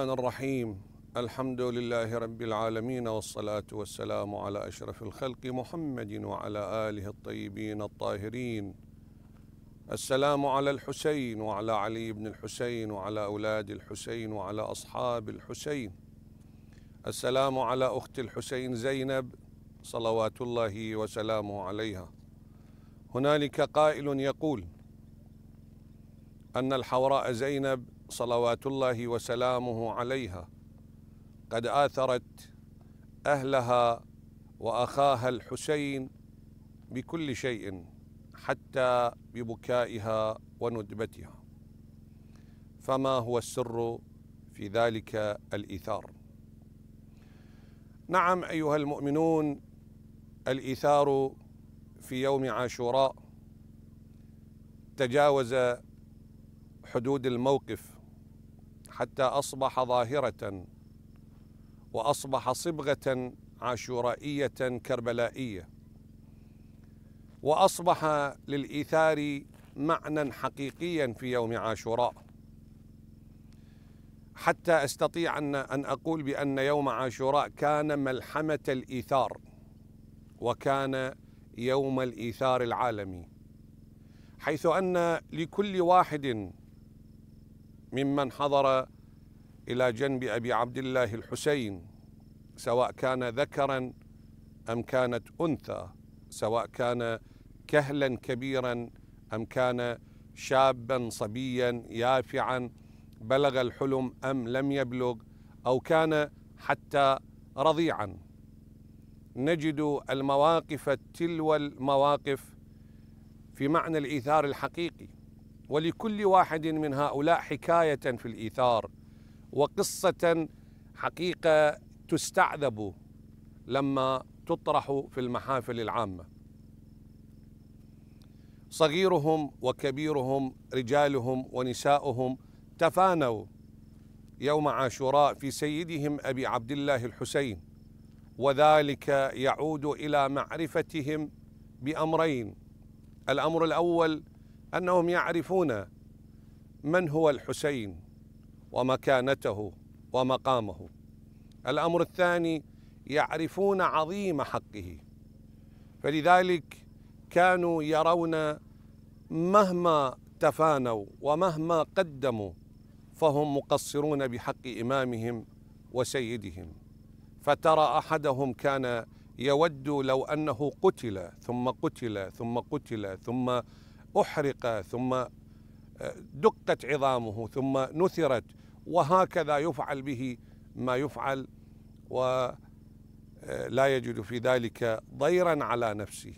الرحمن الرحيم الحمد لله رب العالمين والصلاة والسلام على أشرف الخلق محمد وعلى آله الطيبين الطاهرين السلام على الحسين وعلى علي بن الحسين وعلى أولاد الحسين وعلى أصحاب الحسين السلام على أخت الحسين زينب صلوات الله وسلامه عليها هنالك قائل يقول أن الحوراء زينب صلوات الله وسلامه عليها قد آثرت أهلها وأخاها الحسين بكل شيء حتى ببكائها وندبتها فما هو السر في ذلك الإيثار نعم أيها المؤمنون الإيثار في يوم عاشوراء تجاوز حدود الموقف حتى اصبح ظاهره واصبح صبغه عاشورائيه كربلائيه واصبح للايثار معنى حقيقيا في يوم عاشوراء حتى استطيع ان ان اقول بان يوم عاشوراء كان ملحمه الايثار وكان يوم الايثار العالمي حيث ان لكل واحد ممن حضر إلى جنب أبي عبد الله الحسين سواء كان ذكرا أم كانت أنثى سواء كان كهلا كبيرا أم كان شابا صبيا يافعا بلغ الحلم أم لم يبلغ أو كان حتى رضيعا نجد المواقف تلو المواقف في معنى الإيثار الحقيقي ولكل واحد من هؤلاء حكايه في الايثار وقصه حقيقه تستعذب لما تطرح في المحافل العامه صغيرهم وكبيرهم رجالهم ونساؤهم تفانوا يوم عاشوراء في سيدهم ابي عبد الله الحسين وذلك يعود الى معرفتهم بامرين الامر الاول أنهم يعرفون من هو الحسين ومكانته ومقامه الأمر الثاني يعرفون عظيم حقه فلذلك كانوا يرون مهما تفانوا ومهما قدموا فهم مقصرون بحق إمامهم وسيدهم فترى أحدهم كان يود لو أنه قتل ثم قتل ثم قتل ثم, قتل ثم أحرق ثم آه، دقت عظامه ثم نثرت وهكذا يفعل به ما يفعل ولا آه، يجد في ذلك ضيرا على نفسه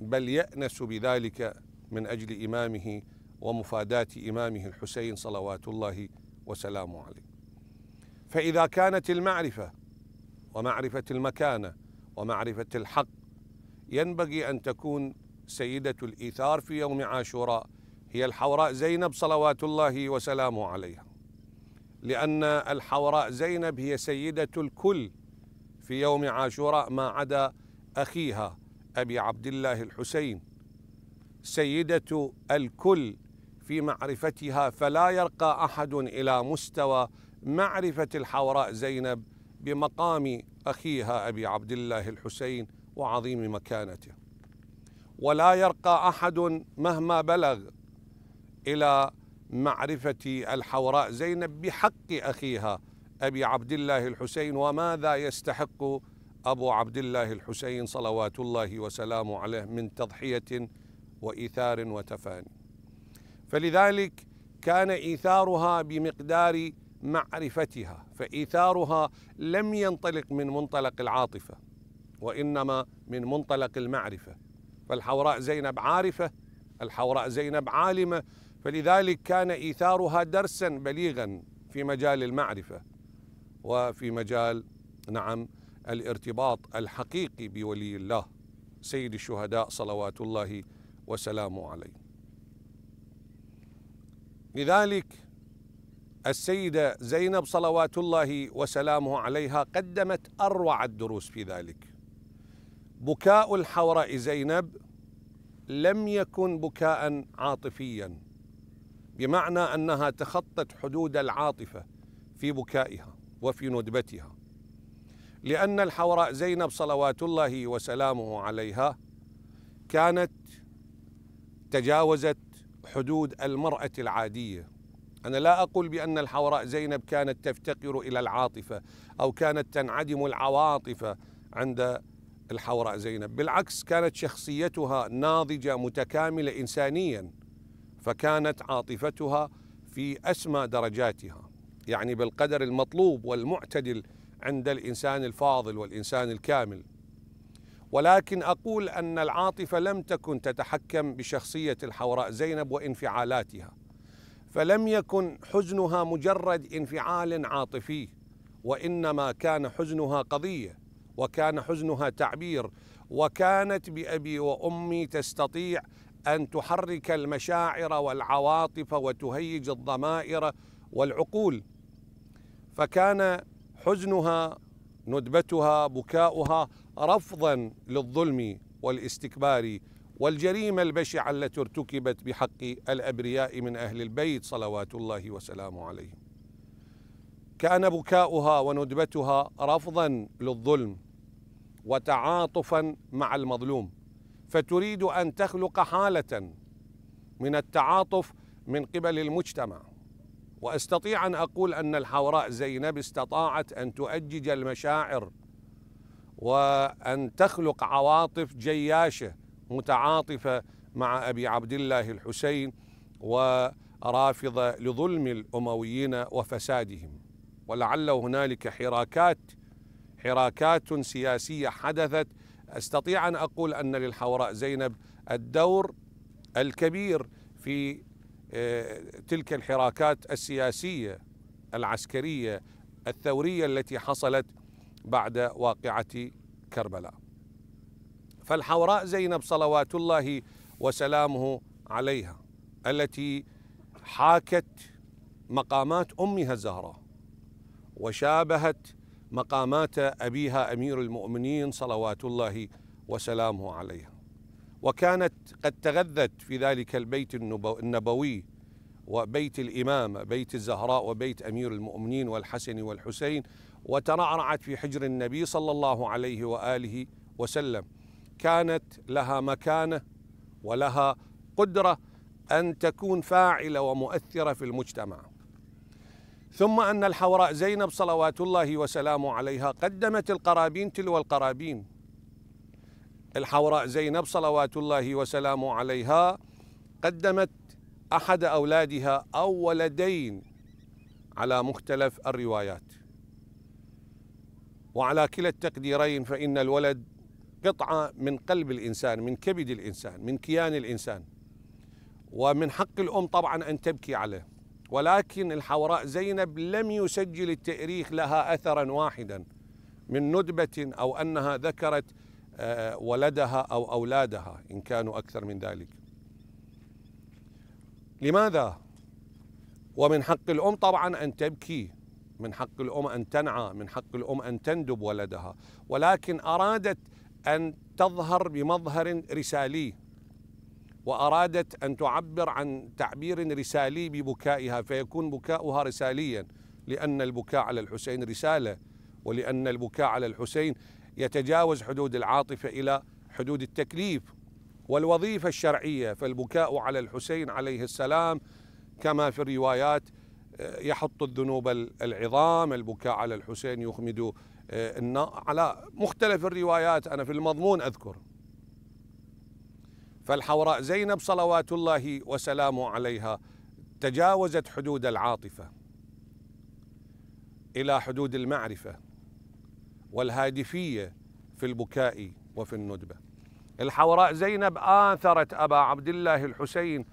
بل يأنس بذلك من أجل إمامه ومفاداة إمامه الحسين صلوات الله وسلامه عليه فإذا كانت المعرفة ومعرفة المكانة ومعرفة الحق ينبغي أن تكون سيدة الإيثار في يوم عاشوراء هي الحوراء زينب صلوات الله وسلامه عليها لأن الحوراء زينب هي سيدة الكل في يوم عاشوراء ما عدا أخيها أبي عبد الله الحسين سيدة الكل في معرفتها فلا يرقى أحد إلى مستوى معرفة الحوراء زينب بمقام أخيها أبي عبد الله الحسين وعظيم مكانته ولا يرقى احد مهما بلغ الى معرفه الحوراء زينب بحق اخيها ابي عبد الله الحسين وماذا يستحق ابو عبد الله الحسين صلوات الله وسلامه عليه من تضحيه وايثار وتفاني فلذلك كان ايثارها بمقدار معرفتها فايثارها لم ينطلق من منطلق العاطفه وانما من منطلق المعرفه فالحوراء زينب عارفة الحوراء زينب عالمة فلذلك كان إيثارها درسا بليغا في مجال المعرفة وفي مجال نعم الارتباط الحقيقي بولي الله سيد الشهداء صلوات الله وسلامه عليه لذلك السيدة زينب صلوات الله وسلامه عليها قدمت أروع الدروس في ذلك بكاء الحوراء زينب لم يكن بكاء عاطفيا بمعنى انها تخطت حدود العاطفه في بكائها وفي ندبتها لان الحوراء زينب صلوات الله وسلامه عليها كانت تجاوزت حدود المراه العاديه انا لا اقول بان الحوراء زينب كانت تفتقر الى العاطفه او كانت تنعدم العواطف عند الحوراء زينب بالعكس كانت شخصيتها ناضجة متكاملة إنسانيا فكانت عاطفتها في أسمى درجاتها يعني بالقدر المطلوب والمعتدل عند الإنسان الفاضل والإنسان الكامل ولكن أقول أن العاطفة لم تكن تتحكم بشخصية الحوراء زينب وانفعالاتها فلم يكن حزنها مجرد انفعال عاطفي وإنما كان حزنها قضية وكان حزنها تعبير وكانت بأبي وأمي تستطيع أن تحرك المشاعر والعواطف وتهيج الضمائر والعقول فكان حزنها ندبتها بكاؤها رفضا للظلم والاستكبار والجريمة البشعة التي ارتكبت بحق الأبرياء من أهل البيت صلوات الله وسلامه عليهم كان بكاؤها وندبتها رفضا للظلم وتعاطفا مع المظلوم فتريد ان تخلق حاله من التعاطف من قبل المجتمع واستطيع ان اقول ان الحوراء زينب استطاعت ان تؤجج المشاعر وان تخلق عواطف جياشه متعاطفه مع ابي عبد الله الحسين ورافضه لظلم الامويين وفسادهم ولعل هنالك حراكات حراكات سياسيه حدثت استطيع ان اقول ان للحوراء زينب الدور الكبير في آه، تلك الحراكات السياسيه العسكريه الثوريه التي حصلت بعد واقعه كربلاء. فالحوراء زينب صلوات الله وسلامه عليها التي حاكت مقامات امها الزهراء وشابهت مقامات أبيها أمير المؤمنين صلوات الله وسلامه عليها وكانت قد تغذت في ذلك البيت النبوي وبيت الإمامة بيت الزهراء وبيت أمير المؤمنين والحسن والحسين وترعرعت في حجر النبي صلى الله عليه وآله وسلم كانت لها مكانة ولها قدرة أن تكون فاعلة ومؤثرة في المجتمع ثم أن الحوراء زينب صلوات الله وسلامه عليها قدمت القرابين تلو القرابين الحوراء زينب صلوات الله وسلامه عليها قدمت أحد أولادها أو ولدين على مختلف الروايات وعلى كلا التقديرين فإن الولد قطعة من قلب الإنسان من كبد الإنسان من كيان الإنسان ومن حق الأم طبعا أن تبكي عليه ولكن الحوراء زينب لم يسجل التاريخ لها اثرا واحدا من ندبه او انها ذكرت آه، ولدها او اولادها ان كانوا اكثر من ذلك. لماذا؟ ومن حق الام طبعا ان تبكي، من حق الام ان تنعى، من حق الام ان تندب ولدها، ولكن ارادت ان تظهر بمظهر رسالي وأرادت أن تعبر عن تعبير رسالي ببكائها فيكون بكاؤها رساليا لأن البكاء على الحسين رسالة ولأن البكاء على الحسين يتجاوز حدود العاطفة إلى حدود التكليف والوظيفة الشرعية فالبكاء على الحسين عليه السلام كما في الروايات آه، يحط الذنوب العظام البكاء على الحسين يخمد آه، على مختلف الروايات أنا في المضمون أذكر فالحوراء زينب صلوات الله وسلامه عليها تجاوزت حدود العاطفة إلى حدود المعرفة والهادفية في البكاء وفي الندبة الحوراء زينب آثرت أبا عبد الله الحسين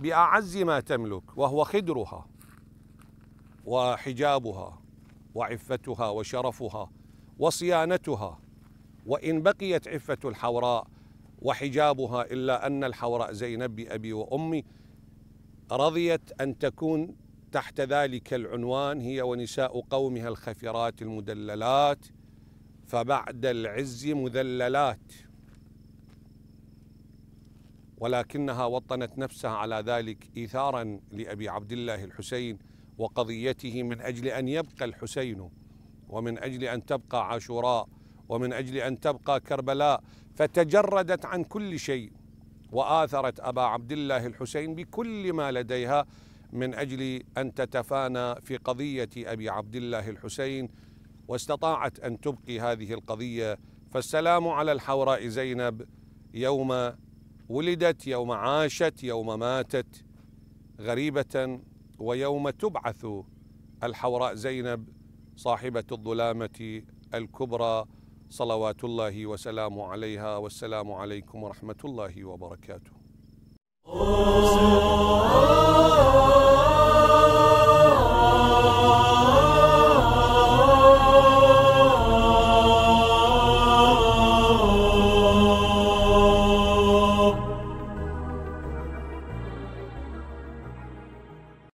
بأعز ما تملك وهو خدرها وحجابها وعفتها وشرفها وصيانتها وإن بقيت عفة الحوراء وحجابها إلا أن الحوراء زينب بأبي وأمي رضيت أن تكون تحت ذلك العنوان هي ونساء قومها الخفرات المدللات فبعد العز مذللات ولكنها وطنت نفسها على ذلك إيثارا لأبي عبد الله الحسين وقضيته من أجل أن يبقى الحسين ومن أجل أن تبقى عاشوراء ومن أجل أن تبقى كربلاء فتجردت عن كل شيء واثرت ابا عبد الله الحسين بكل ما لديها من اجل ان تتفانى في قضيه ابي عبد الله الحسين واستطاعت ان تبقي هذه القضيه فالسلام على الحوراء زينب يوم ولدت يوم عاشت يوم ماتت غريبه ويوم تبعث الحوراء زينب صاحبه الظلامه الكبرى صلوات الله وسلام عليها والسلام عليكم ورحمة الله وبركاته